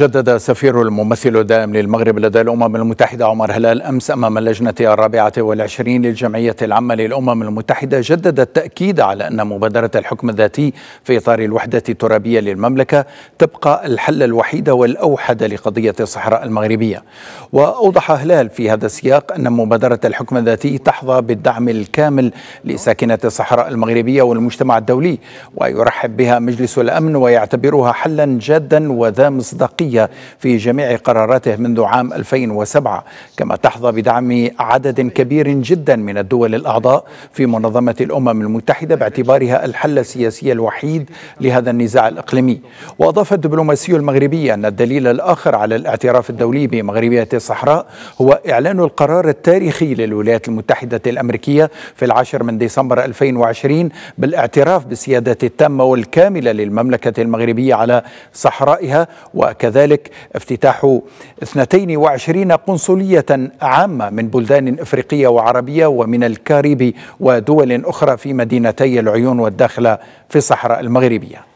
جدد سفير الممثل الدائم للمغرب لدى الأمم المتحدة عمر هلال أمس أمام اللجنة الرابعة والعشرين للجمعية العامة للأمم المتحدة جدد التأكيد على أن مبادرة الحكم الذاتي في إطار الوحدة الترابية للمملكة تبقى الحل الوحيد والأوحد لقضية الصحراء المغربية وأوضح هلال في هذا السياق أن مبادرة الحكم الذاتي تحظى بالدعم الكامل لساكنة الصحراء المغربية والمجتمع الدولي ويرحب بها مجلس الأمن ويعتبرها حلا جادا وذا مصداقية الحقيقية في جميع قراراته منذ عام 2007 كما تحظى بدعم عدد كبير جدا من الدول الأعضاء في منظمة الأمم المتحدة باعتبارها الحل السياسي الوحيد لهذا النزاع الإقليمي وأضاف الدبلوماسي المغربي أن الدليل الآخر على الاعتراف الدولي بمغربية الصحراء هو إعلان القرار التاريخي للولايات المتحدة الأمريكية في العاشر من ديسمبر 2020 بالاعتراف بالسيادة التامة والكاملة للمملكة المغربية على صحرائها وكذلك ذلك افتتاح 22 قنصلية عامة من بلدان إفريقية وعربية ومن الكاريبي ودول أخرى في مدينتي العيون والداخلة في الصحراء المغربية